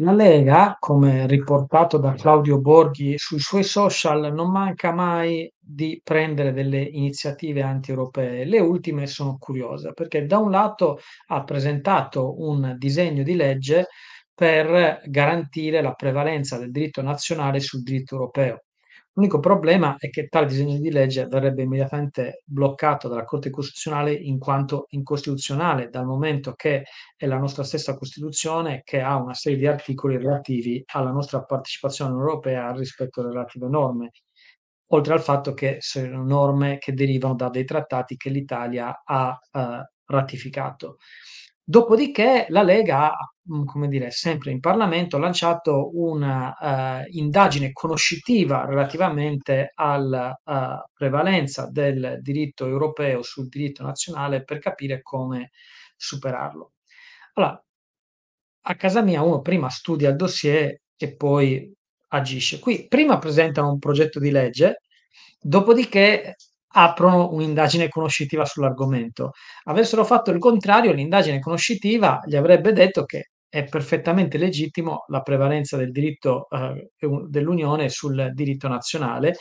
La Lega, come riportato da Claudio Borghi sui suoi social, non manca mai di prendere delle iniziative anti-europee. Le ultime sono curiose perché da un lato ha presentato un disegno di legge per garantire la prevalenza del diritto nazionale sul diritto europeo. L'unico problema è che tale disegno di legge verrebbe immediatamente bloccato dalla Corte Costituzionale in quanto incostituzionale, dal momento che è la nostra stessa Costituzione che ha una serie di articoli relativi alla nostra partecipazione europea rispetto alle relative norme, oltre al fatto che sono norme che derivano da dei trattati che l'Italia ha eh, ratificato. Dopodiché la Lega ha Mm, come dire, sempre in Parlamento, ha lanciato un'indagine eh, uh, conoscitiva relativamente alla uh, eh, prevalenza del diritto europeo sul diritto nazionale per capire come superarlo. Allora, a casa mia uno prima studia il dossier e poi agisce. Qui prima presentano un progetto di legge, dopodiché aprono un'indagine conoscitiva sull'argomento. Avessero fatto il contrario, l'indagine conoscitiva gli avrebbe detto che è perfettamente legittimo la prevalenza del diritto eh, dell'Unione sul diritto nazionale,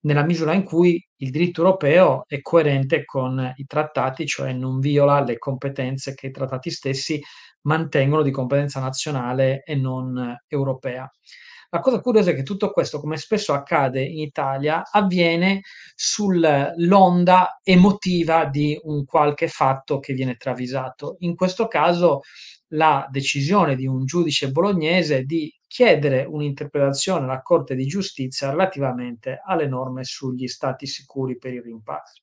nella misura in cui il diritto europeo è coerente con i trattati, cioè non viola le competenze che i trattati stessi mantengono di competenza nazionale e non europea. La cosa curiosa è che tutto questo, come spesso accade in Italia, avviene sull'onda emotiva di un qualche fatto che viene travisato. In questo caso la decisione di un giudice bolognese di chiedere un'interpretazione alla Corte di giustizia relativamente alle norme sugli stati sicuri per il rimpatri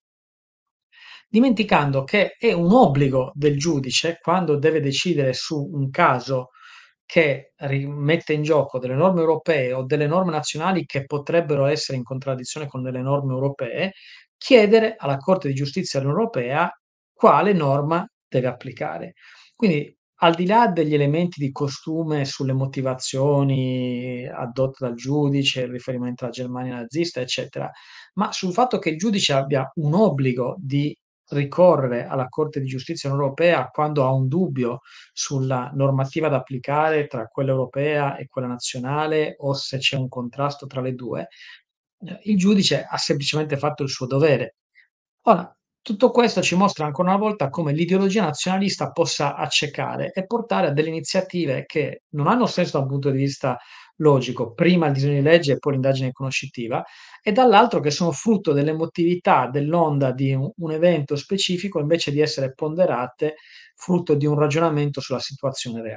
dimenticando che è un obbligo del giudice, quando deve decidere su un caso che mette in gioco delle norme europee o delle norme nazionali che potrebbero essere in contraddizione con delle norme europee, chiedere alla Corte di giustizia europea quale norma deve applicare. Quindi al di là degli elementi di costume sulle motivazioni adotte dal giudice, il riferimento alla Germania nazista, eccetera, ma sul fatto che il giudice abbia un obbligo di ricorrere alla Corte di giustizia europea quando ha un dubbio sulla normativa da applicare tra quella europea e quella nazionale o se c'è un contrasto tra le due, eh, il giudice ha semplicemente fatto il suo dovere. Ora, tutto questo ci mostra ancora una volta come l'ideologia nazionalista possa accecare e portare a delle iniziative che non hanno senso da un punto di vista logico, prima il disegno di legge e poi l'indagine conoscitiva, e dall'altro che sono frutto dell'emotività, dell'onda di un, un evento specifico invece di essere ponderate frutto di un ragionamento sulla situazione reale.